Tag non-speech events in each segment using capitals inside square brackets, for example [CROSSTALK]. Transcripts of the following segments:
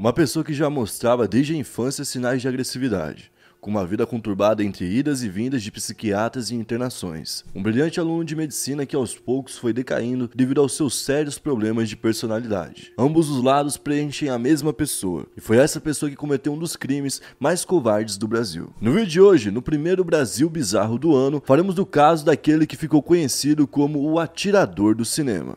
Uma pessoa que já mostrava desde a infância sinais de agressividade, com uma vida conturbada entre idas e vindas de psiquiatras e internações. Um brilhante aluno de medicina que aos poucos foi decaindo devido aos seus sérios problemas de personalidade. Ambos os lados preenchem a mesma pessoa, e foi essa pessoa que cometeu um dos crimes mais covardes do Brasil. No vídeo de hoje, no primeiro Brasil Bizarro do ano, faremos do caso daquele que ficou conhecido como o atirador do cinema.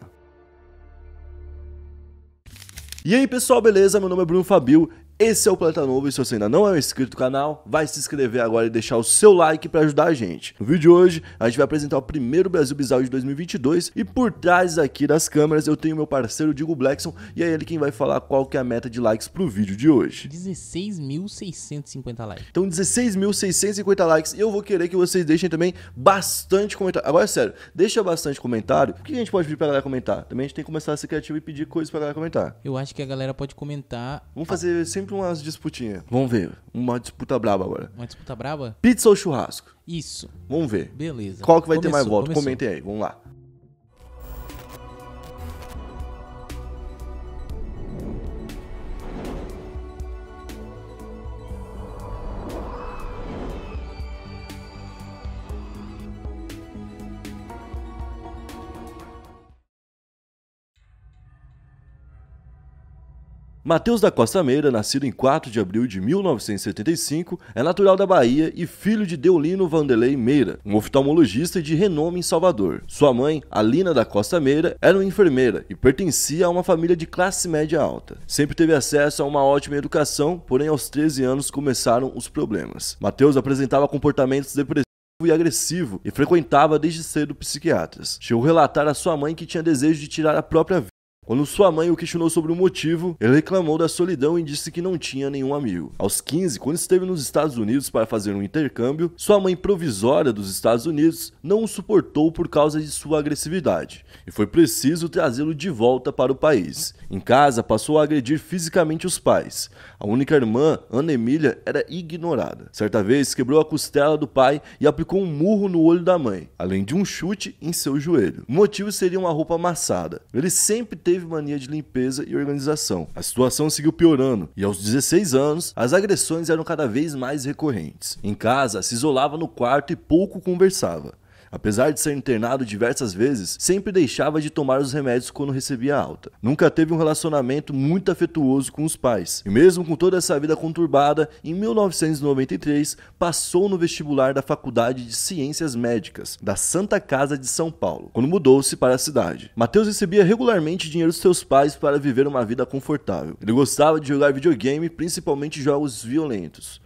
E aí pessoal, beleza? Meu nome é Bruno Fabio esse é o Planeta Novo e se você ainda não é inscrito no canal, vai se inscrever agora e deixar o seu like para ajudar a gente. No vídeo de hoje, a gente vai apresentar o primeiro Brasil Bizarro de 2022 e por trás aqui das câmeras eu tenho meu parceiro Digo Blackson e é ele quem vai falar qual que é a meta de likes pro vídeo de hoje. 16.650 likes. Então 16.650 likes e eu vou querer que vocês deixem também bastante comentário. Agora é sério, deixa bastante comentário. O que a gente pode pedir pra galera comentar? Também a gente tem que começar a ser criativo e pedir coisas pra galera comentar. Eu acho que a galera pode comentar... Vamos fazer sempre sempre umas disputinhas. Vamos ver. Uma disputa braba agora. Uma disputa braba? Pizza ou churrasco? Isso. Vamos ver. Beleza. Qual que vai começou, ter mais votos? Comentem aí, vamos lá. Matheus da Costa Meira, nascido em 4 de abril de 1975, é natural da Bahia e filho de Deolino Vanderlei Meira, um oftalmologista de renome em Salvador. Sua mãe, Alina da Costa Meira, era uma enfermeira e pertencia a uma família de classe média alta. Sempre teve acesso a uma ótima educação, porém aos 13 anos começaram os problemas. Matheus apresentava comportamentos depressivos e agressivo e frequentava desde cedo psiquiatras. Chegou a relatar à sua mãe que tinha desejo de tirar a própria vida. Quando sua mãe o questionou sobre o motivo, ele reclamou da solidão e disse que não tinha nenhum amigo. Aos 15, quando esteve nos Estados Unidos para fazer um intercâmbio, sua mãe provisória dos Estados Unidos não o suportou por causa de sua agressividade e foi preciso trazê-lo de volta para o país. Em casa, passou a agredir fisicamente os pais. A única irmã, Ana Emília, era ignorada. Certa vez, quebrou a costela do pai e aplicou um murro no olho da mãe, além de um chute em seu joelho. O motivo seria uma roupa amassada. Ele sempre teve teve mania de limpeza e organização. A situação seguiu piorando e, aos 16 anos, as agressões eram cada vez mais recorrentes. Em casa, se isolava no quarto e pouco conversava. Apesar de ser internado diversas vezes, sempre deixava de tomar os remédios quando recebia alta. Nunca teve um relacionamento muito afetuoso com os pais. E mesmo com toda essa vida conturbada, em 1993 passou no vestibular da Faculdade de Ciências Médicas da Santa Casa de São Paulo, quando mudou-se para a cidade. Matheus recebia regularmente dinheiro dos seus pais para viver uma vida confortável. Ele gostava de jogar videogame, principalmente jogos violentos.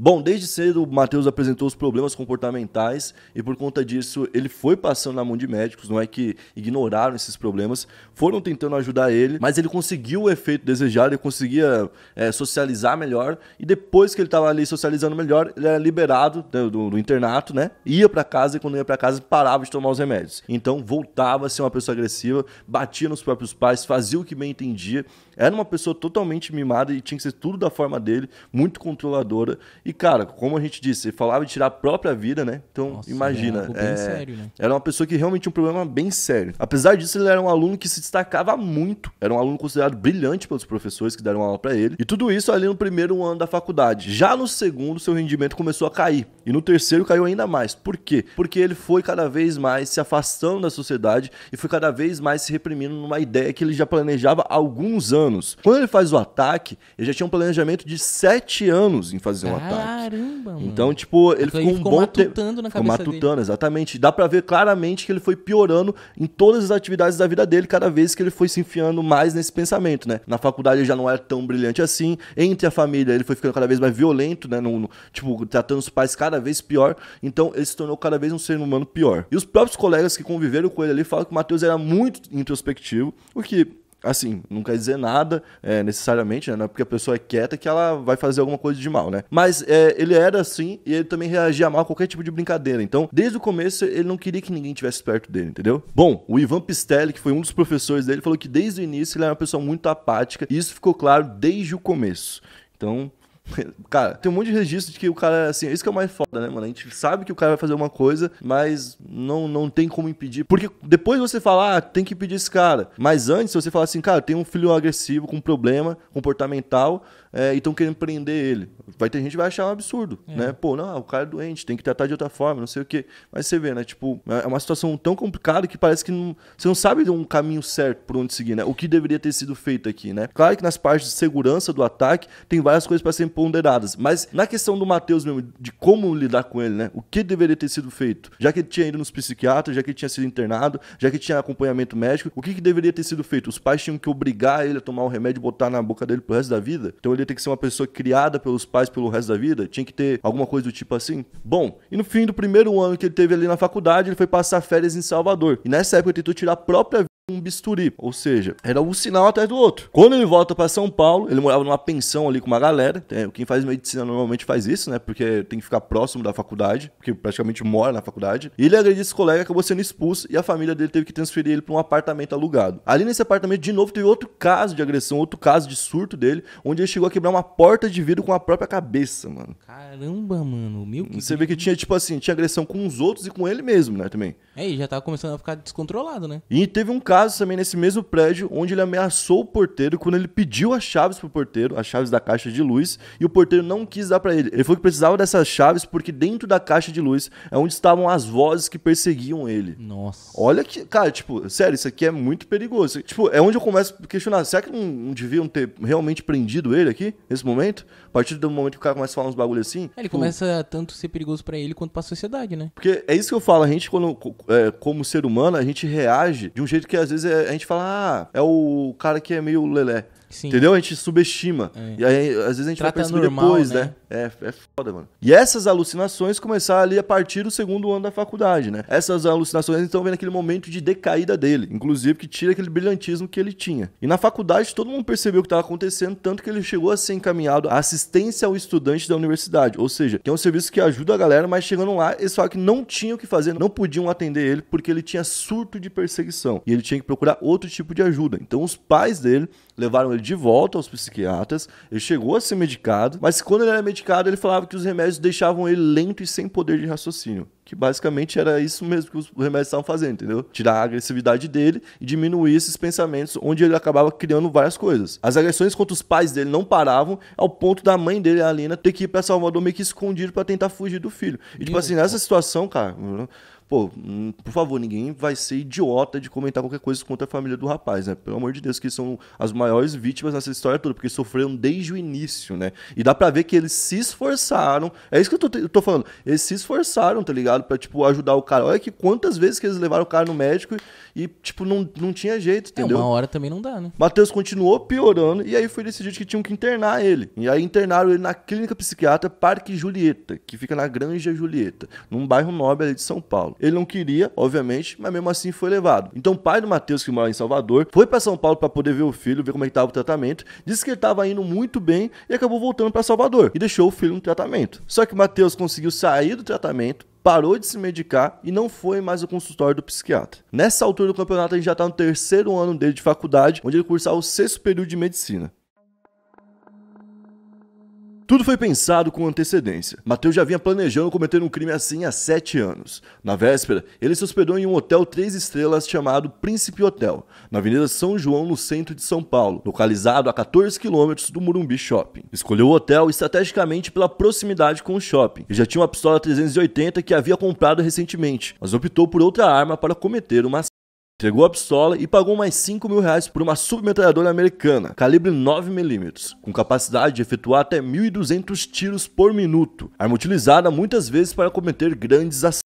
Bom, desde cedo o Matheus apresentou os problemas comportamentais e por conta disso ele foi passando na mão de médicos, não é que ignoraram esses problemas, foram tentando ajudar ele, mas ele conseguiu o efeito desejado, ele conseguia é, socializar melhor e depois que ele estava ali socializando melhor, ele era liberado do, do, do internato, né? Ia para casa e quando ia para casa parava de tomar os remédios. Então voltava a ser uma pessoa agressiva, batia nos próprios pais, fazia o que bem entendia, era uma pessoa totalmente mimada e tinha que ser tudo da forma dele, muito controladora e, cara, como a gente disse, ele falava de tirar a própria vida, né? Então, Nossa, imagina. É, é, sério, né? Era uma pessoa que realmente tinha um problema bem sério. Apesar disso, ele era um aluno que se destacava muito. Era um aluno considerado brilhante pelos professores que deram aula para ele. E tudo isso ali no primeiro ano da faculdade. Já no segundo, seu rendimento começou a cair. E no terceiro caiu ainda mais. Por quê? Porque ele foi cada vez mais se afastando da sociedade e foi cada vez mais se reprimindo numa ideia que ele já planejava há alguns anos. Quando ele faz o ataque, ele já tinha um planejamento de sete anos em fazer um ah, ataque. Caramba, mano. Então, tipo, ele ficou, ficou um bom tempo. matutando na ficou cabeça matutando, dele. exatamente. Dá pra ver claramente que ele foi piorando em todas as atividades da vida dele, cada vez que ele foi se enfiando mais nesse pensamento, né? Na faculdade ele já não era tão brilhante assim. Entre a família, ele foi ficando cada vez mais violento, né? No, no, tipo, tratando os pais cada vez pior. Então, ele se tornou cada vez um ser humano pior. E os próprios colegas que conviveram com ele ali falam que o Matheus era muito introspectivo, o que assim, não quer dizer nada é, necessariamente, né? Não é porque a pessoa é quieta que ela vai fazer alguma coisa de mal, né? Mas é, ele era assim e ele também reagia mal a qualquer tipo de brincadeira. Então, desde o começo, ele não queria que ninguém tivesse perto dele, entendeu? Bom, o Ivan Pistelli, que foi um dos professores dele, falou que desde o início ele era uma pessoa muito apática e isso ficou claro desde o começo. Então, [LAUGHS] Cara, tem um monte de registro de que o cara, assim, isso que é o mais foda, né, mano? A gente sabe que o cara vai fazer uma coisa, mas não, não tem como impedir. Porque depois você fala, ah, tem que impedir esse cara. Mas antes você fala assim, cara, tem um filho agressivo com problema comportamental é, e estão querendo prender ele. Vai ter gente que vai achar um absurdo, é. né? Pô, não, o cara é doente, tem que tratar de outra forma, não sei o quê. Mas você vê, né? Tipo, é, é uma situação tão complicada que parece que não, você não sabe um caminho certo por onde seguir, né? O que deveria ter sido feito aqui, né? Claro que nas partes de segurança do ataque tem várias coisas para ser ponderadas. Mas na questão do Matheus mesmo, de como lidar com ele, né? O que deveria ter sido feito? Já que ele tinha ido nos psiquiatras, já que ele tinha sido internado, já que tinha acompanhamento médico, o que, que deveria ter sido feito? Os pais tinham que obrigar ele a tomar o remédio e botar na boca dele pro resto da vida? Então ele ia ter que ser uma pessoa criada pelos pais pelo resto da vida? Tinha que ter alguma coisa do tipo assim? Bom, e no fim do primeiro ano que ele teve ali na faculdade, ele foi passar férias em Salvador. E nessa época ele tentou tirar a própria um bisturi, ou seja, era um sinal atrás do outro. Quando ele volta para São Paulo, ele morava numa pensão ali com uma galera. É, quem faz medicina normalmente faz isso, né? Porque tem que ficar próximo da faculdade, porque praticamente mora na faculdade. E ele agrediu esse colega, acabou sendo expulso e a família dele teve que transferir ele para um apartamento alugado. Ali nesse apartamento, de novo, teve outro caso de agressão, outro caso de surto dele, onde ele chegou a quebrar uma porta de vidro com a própria cabeça, mano. Caramba, mano, mil. Que Você vê que tinha tipo assim, tinha agressão com os outros e com ele mesmo, né? Também. É, e já tava começando a ficar descontrolado, né? E teve um caso caso também nesse mesmo prédio, onde ele ameaçou o porteiro quando ele pediu as chaves pro porteiro, as chaves da caixa de luz, e o porteiro não quis dar para ele. Ele falou que precisava dessas chaves porque dentro da caixa de luz é onde estavam as vozes que perseguiam ele. Nossa. Olha que, cara, tipo, sério, isso aqui é muito perigoso. Tipo, é onde eu começo a questionar, será que não, não deviam ter realmente prendido ele aqui nesse momento? A partir do momento que o cara começa a falar uns bagulho assim, é, ele tipo, começa a tanto ser perigoso para ele quanto para a sociedade, né? Porque é isso que eu falo, a gente quando é, como ser humano, a gente reage de um jeito que às às vezes é, a gente fala, ah, é o cara que é meio lelé. Sim. Entendeu? A gente subestima. É. E aí, às vezes a gente Trata vai perceber normal, depois, né? né? É, é foda, mano. E essas alucinações começaram ali a partir do segundo ano da faculdade, né? Essas alucinações então vem naquele momento de decaída dele, inclusive que tira aquele brilhantismo que ele tinha. E na faculdade todo mundo percebeu o que estava acontecendo, tanto que ele chegou a ser encaminhado à assistência ao estudante da universidade, ou seja, que é um serviço que ajuda a galera, mas chegando lá eles falaram que não tinham o que fazer, não podiam atender ele porque ele tinha surto de perseguição e ele tinha que procurar outro tipo de ajuda. Então os pais dele levaram ele de volta aos psiquiatras, ele chegou a ser medicado, mas quando ele era medicado medicado, ele falava que os remédios deixavam ele lento e sem poder de raciocínio que basicamente era isso mesmo que os remédios estavam fazendo, entendeu? Tirar a agressividade dele e diminuir esses pensamentos, onde ele acabava criando várias coisas. As agressões contra os pais dele não paravam, ao ponto da mãe dele, a Alina, ter que ir pra Salvador meio que escondido para tentar fugir do filho. E, tipo assim, nessa situação, cara. Pô, hum, por favor, ninguém vai ser idiota de comentar qualquer coisa contra a família do rapaz, né? Pelo amor de Deus, que são as maiores vítimas nessa história toda, porque sofreram desde o início, né? E dá pra ver que eles se esforçaram. É isso que eu tô, eu tô falando. Eles se esforçaram, tá ligado? ligado? Pra, tipo, ajudar o cara. Olha que quantas vezes que eles levaram o cara no médico e, tipo, não, não tinha jeito, entendeu? É, uma hora também não dá, né? Matheus continuou piorando e aí foi decidido que tinham que internar ele. E aí internaram ele na clínica psiquiatra Parque Julieta, que fica na Granja Julieta, num bairro nobre ali de São Paulo. Ele não queria, obviamente, mas mesmo assim foi levado. Então o pai do Matheus, que mora em Salvador, foi para São Paulo para poder ver o filho, ver como é estava o tratamento. Disse que ele estava indo muito bem e acabou voltando para Salvador e deixou o filho no tratamento. Só que o Matheus conseguiu sair do tratamento, parou de se medicar e não foi mais ao consultório do psiquiatra. Nessa altura do campeonato ele já está no terceiro ano dele de faculdade, onde ele cursa o sexto período de medicina. Tudo foi pensado com antecedência. Mateus já vinha planejando cometer um crime assim há sete anos. Na véspera, ele se hospedou em um hotel três estrelas chamado Príncipe Hotel, na Avenida São João, no centro de São Paulo, localizado a 14 quilômetros do Murumbi Shopping. Escolheu o hotel estrategicamente pela proximidade com o shopping Ele já tinha uma pistola 380 que havia comprado recentemente, mas optou por outra arma para cometer uma Entregou a pistola e pagou mais 5 mil reais por uma submetralhadora americana, calibre 9mm, com capacidade de efetuar até 1.200 tiros por minuto, arma utilizada muitas vezes para cometer grandes assaltos.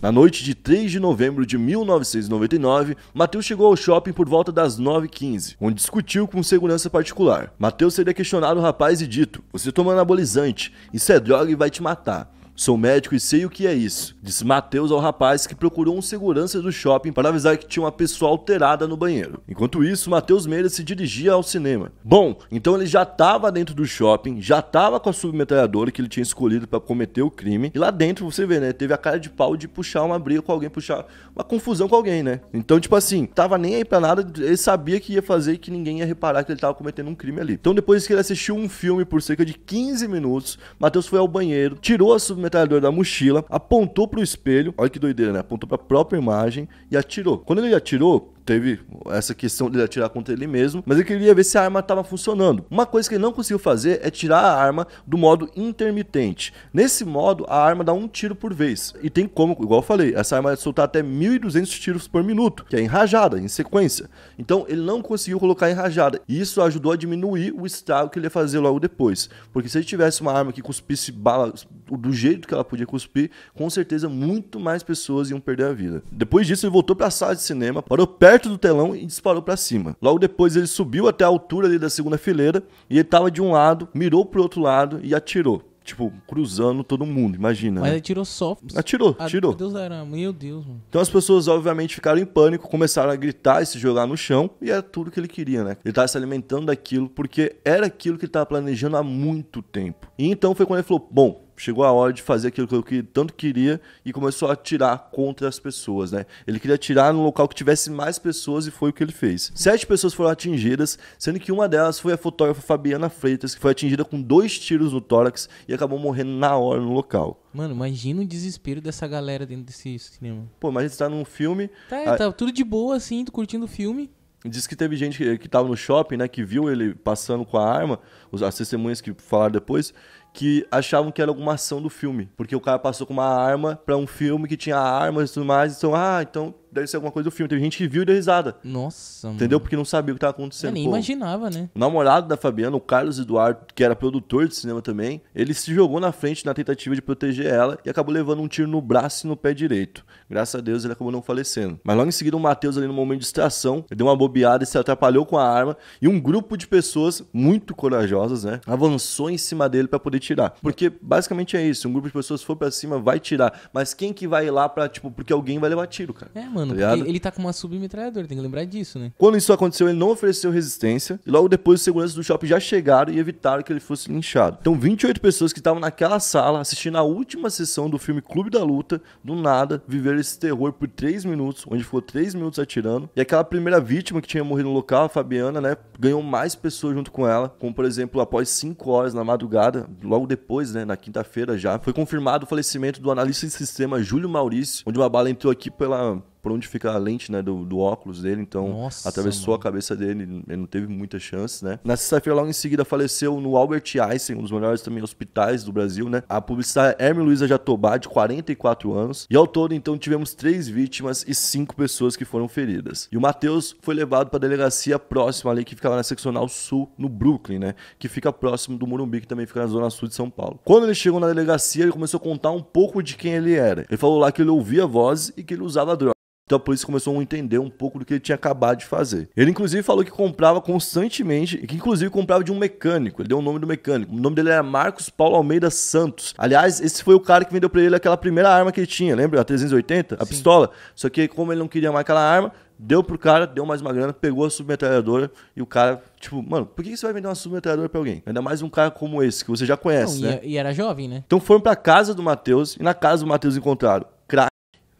Na noite de 3 de novembro de 1999, Matheus chegou ao shopping por volta das 9h15, onde discutiu com segurança particular. Matheus seria questionado o rapaz e dito: Você toma é anabolizante, isso é droga e vai te matar. Sou médico e sei o que é isso, disse Matheus ao rapaz que procurou um segurança do shopping para avisar que tinha uma pessoa alterada no banheiro. Enquanto isso, Matheus Meira se dirigia ao cinema. Bom, então ele já estava dentro do shopping, já estava com a submetralhadora que ele tinha escolhido para cometer o crime. E lá dentro, você vê, né? Teve a cara de pau de puxar uma briga com alguém, puxar uma confusão com alguém, né? Então, tipo assim, tava nem aí pra nada, ele sabia que ia fazer e que ninguém ia reparar que ele tava cometendo um crime ali. Então, depois que ele assistiu um filme por cerca de 15 minutos, Matheus foi ao banheiro, tirou a submetralhadora metralhador da mochila, apontou para o espelho, olha que doideira, né? Apontou para a própria imagem e atirou. Quando ele atirou, teve essa questão dele atirar contra ele mesmo, mas ele queria ver se a arma estava funcionando. Uma coisa que ele não conseguiu fazer é tirar a arma do modo intermitente. Nesse modo, a arma dá um tiro por vez. E tem como, igual eu falei, essa arma soltar até 1.200 tiros por minuto, que é em rajada, em sequência. Então ele não conseguiu colocar em rajada. E isso ajudou a diminuir o estrago que ele ia fazer logo depois. Porque se ele tivesse uma arma que cuspisse bala do jeito que ela podia cuspir, com certeza muito mais pessoas iam perder a vida. Depois disso, ele voltou para a sala de cinema, parou perto perto do telão e disparou para cima. Logo depois ele subiu até a altura ali da segunda fileira e ele tava de um lado, mirou pro outro lado e atirou. Tipo, cruzando todo mundo, imagina. Mas né? ele tirou só. Atirou, ah, atirou. Deus era, meu Deus, mano. Então as pessoas, obviamente, ficaram em pânico, começaram a gritar e se jogar no chão, e era tudo que ele queria, né? Ele tava se alimentando daquilo, porque era aquilo que ele tava planejando há muito tempo. E então foi quando ele falou: bom, chegou a hora de fazer aquilo que eu tanto queria e começou a atirar contra as pessoas, né? Ele queria atirar num local que tivesse mais pessoas e foi o que ele fez. Sete pessoas foram atingidas, sendo que uma delas foi a fotógrafa Fabiana Freitas, que foi atingida com dois tiros no tórax e acabou morrendo na hora no local. Mano, imagina o desespero dessa galera dentro desse cinema. Pô, mas a gente tá num filme. Tá, a... tá tudo de boa, assim, curtindo o filme. Diz que teve gente que, que tava no shopping, né, que viu ele passando com a arma, as testemunhas que falaram depois, que achavam que era alguma ação do filme. Porque o cara passou com uma arma para um filme que tinha armas e tudo mais. Então, ah, então deve ser alguma coisa do filme. Teve gente que viu e deu risada. Nossa, mano. Entendeu? Porque não sabia o que estava acontecendo. Eu nem Pô, imaginava, né? O namorado da Fabiana, o Carlos Eduardo, que era produtor de cinema também, ele se jogou na frente na tentativa de proteger ela e acabou levando um tiro no braço e no pé direito. Graças a Deus ele acabou não falecendo. Mas logo em seguida o Matheus ali no momento de distração, deu uma bobeada e se atrapalhou com a arma e um grupo de pessoas muito corajosas, né, avançou em cima dele para poder tirar. Porque basicamente é isso, um grupo de pessoas for para cima vai tirar, mas quem que vai ir lá para tipo, porque alguém vai levar tiro, cara. É, mano. Tá mano. Tá ele tá com uma submetralhadora, tem que lembrar disso, né? Quando isso aconteceu, ele não ofereceu resistência. E logo depois, os seguranças do shopping já chegaram e evitaram que ele fosse linchado. Então, 28 pessoas que estavam naquela sala assistindo a última sessão do filme Clube da Luta, do nada, viveram esse terror por 3 minutos, onde ficou 3 minutos atirando. E aquela primeira vítima que tinha morrido no local, a Fabiana, né? Ganhou mais pessoas junto com ela. Como, por exemplo, após 5 horas na madrugada, logo depois, né? Na quinta-feira já, foi confirmado o falecimento do analista de sistema Júlio Maurício, onde uma bala entrou aqui pela por onde fica a lente né, do, do óculos dele, então Nossa, atravessou mano. a cabeça dele, ele não teve muita chance, né? Na sexta-feira, logo em seguida, faleceu no Albert Einstein, um dos melhores também hospitais do Brasil, né? A publicitária Hermes Luiza Jatobá, de 44 anos, e ao todo, então, tivemos três vítimas e cinco pessoas que foram feridas. E o Matheus foi levado para a delegacia próxima ali, que ficava na seccional sul, no Brooklyn, né? Que fica próximo do Morumbi, que também fica na zona sul de São Paulo. Quando ele chegou na delegacia, ele começou a contar um pouco de quem ele era. Ele falou lá que ele ouvia voz e que ele usava droga. Então a polícia começou a entender um pouco do que ele tinha acabado de fazer. Ele inclusive falou que comprava constantemente, que inclusive comprava de um mecânico. Ele deu o nome do mecânico. O nome dele era Marcos Paulo Almeida Santos. Aliás, esse foi o cara que vendeu para ele aquela primeira arma que ele tinha, lembra? A 380, a Sim. pistola. Só que como ele não queria mais aquela arma, deu pro cara, deu mais uma grana, pegou a submetralhadora e o cara, tipo, mano, por que você vai vender uma submetralhadora pra alguém? Ainda mais um cara como esse, que você já conhece, não, né? E, é, e era jovem, né? Então foram pra casa do Matheus e na casa do Matheus encontraram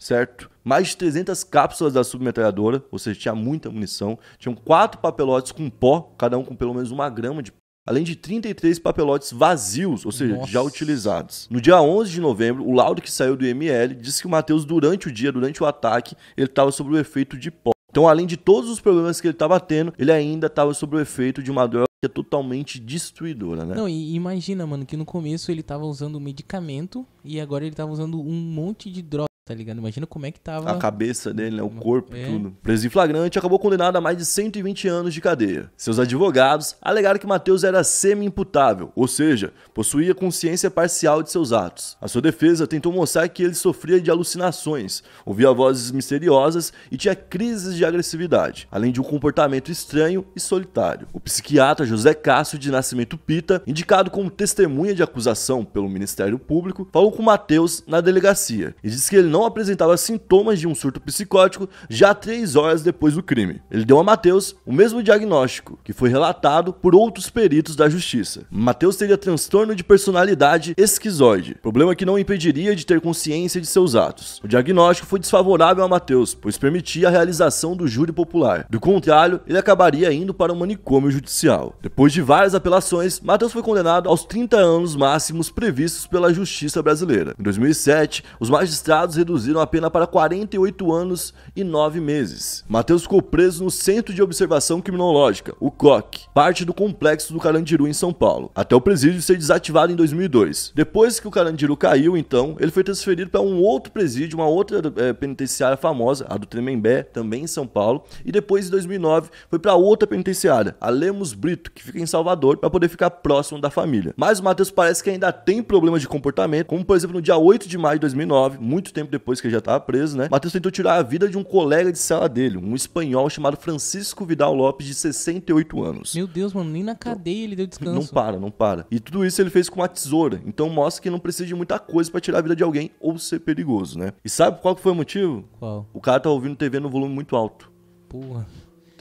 certo? Mais de 300 cápsulas da submetralhadora, ou seja, tinha muita munição. Tinham quatro papelotes com pó, cada um com pelo menos uma grama de além de 33 papelotes vazios, ou seja, Nossa. já utilizados. No dia 11 de novembro, o laudo que saiu do ML disse que o Matheus, durante o dia, durante o ataque, ele estava sob o efeito de pó. Então, além de todos os problemas que ele estava tendo, ele ainda estava sob o efeito de uma droga que é totalmente destruidora, né? Não, e imagina, mano, que no começo ele estava usando medicamento e agora ele estava usando um monte de droga. Tá ligado? Imagina como é que tava. A cabeça dele, né? O corpo, é. tudo. Preso em flagrante, acabou condenado a mais de 120 anos de cadeia. Seus advogados alegaram que Matheus era semi-imputável, ou seja, possuía consciência parcial de seus atos. A sua defesa tentou mostrar que ele sofria de alucinações, ouvia vozes misteriosas e tinha crises de agressividade, além de um comportamento estranho e solitário. O psiquiatra José Cássio de Nascimento Pita, indicado como testemunha de acusação pelo Ministério Público, falou com Matheus na delegacia e disse que ele não apresentava sintomas de um surto psicótico já três horas depois do crime. Ele deu a Matheus o mesmo diagnóstico que foi relatado por outros peritos da justiça. Matheus teria transtorno de personalidade esquizoide, problema que não impediria de ter consciência de seus atos. O diagnóstico foi desfavorável a Matheus, pois permitia a realização do júri popular. Do contrário, ele acabaria indo para um manicômio judicial. Depois de várias apelações, Matheus foi condenado aos 30 anos máximos previstos pela justiça brasileira. Em 2007, os magistrados reduziram a pena para 48 anos e 9 meses. Matheus ficou preso no Centro de Observação Criminológica, o COC, parte do complexo do Carandiru em São Paulo, até o presídio ser desativado em 2002. Depois que o Carandiru caiu, então, ele foi transferido para um outro presídio, uma outra é, penitenciária famosa, a do Tremembé, também em São Paulo, e depois, em 2009, foi para outra penitenciária, a Lemos Brito, que fica em Salvador, para poder ficar próximo da família. Mas o Matheus parece que ainda tem problemas de comportamento, como por exemplo no dia 8 de maio de 2009, muito tempo depois que ele já estava preso, né? Matheus tentou tirar a vida de um colega de cela dele, um espanhol chamado Francisco Vidal Lopes, de 68 anos. Meu Deus, mano, nem na cadeia ele deu descanso. Não para, não para. E tudo isso ele fez com uma tesoura, então mostra que não precisa de muita coisa para tirar a vida de alguém ou ser perigoso, né? E sabe qual foi o motivo? Qual? O cara tá ouvindo TV no volume muito alto. Porra.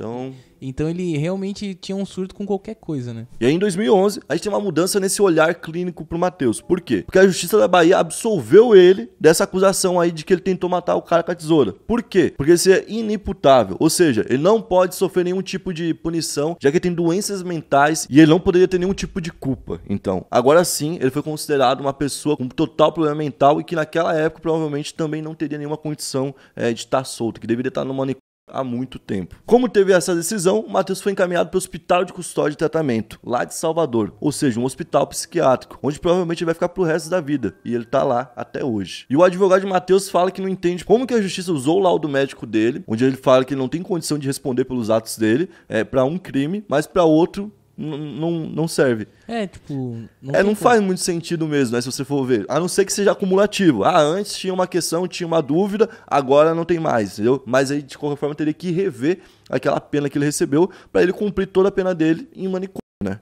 Então... então ele realmente tinha um surto com qualquer coisa, né? E aí em 2011, a gente tem uma mudança nesse olhar clínico pro Matheus. Por quê? Porque a Justiça da Bahia absolveu ele dessa acusação aí de que ele tentou matar o cara com a tesoura. Por quê? Porque ele é inimputável, ou seja, ele não pode sofrer nenhum tipo de punição, já que ele tem doenças mentais e ele não poderia ter nenhum tipo de culpa. Então, agora sim, ele foi considerado uma pessoa com total problema mental e que naquela época provavelmente também não teria nenhuma condição é, de estar solto, que deveria estar no manicômio há muito tempo. Como teve essa decisão, Matheus foi encaminhado para o Hospital de Custódia e Tratamento, lá de Salvador, ou seja, um hospital psiquiátrico, onde provavelmente ele vai ficar pro resto da vida, e ele tá lá até hoje. E o advogado de Matheus fala que não entende como que a justiça usou o laudo médico dele, onde ele fala que ele não tem condição de responder pelos atos dele, é para um crime, mas para outro não, não serve. É, tipo. Não é, não faz muito sentido mesmo, né? Se você for ver. A não ser que seja acumulativo. Ah, antes tinha uma questão, tinha uma dúvida, agora não tem mais, entendeu? Mas aí, de qualquer forma, teria que rever aquela pena que ele recebeu para ele cumprir toda a pena dele em manicômio, né?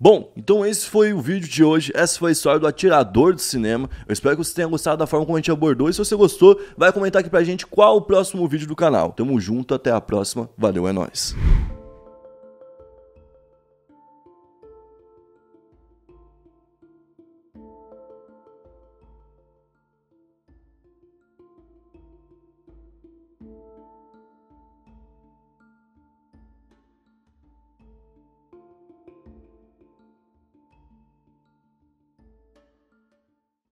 Bom, então esse foi o vídeo de hoje, essa foi a história do atirador do cinema. Eu espero que você tenha gostado da forma como a gente abordou e se você gostou, vai comentar aqui pra gente qual o próximo vídeo do canal. Tamo junto, até a próxima, valeu, é nóis!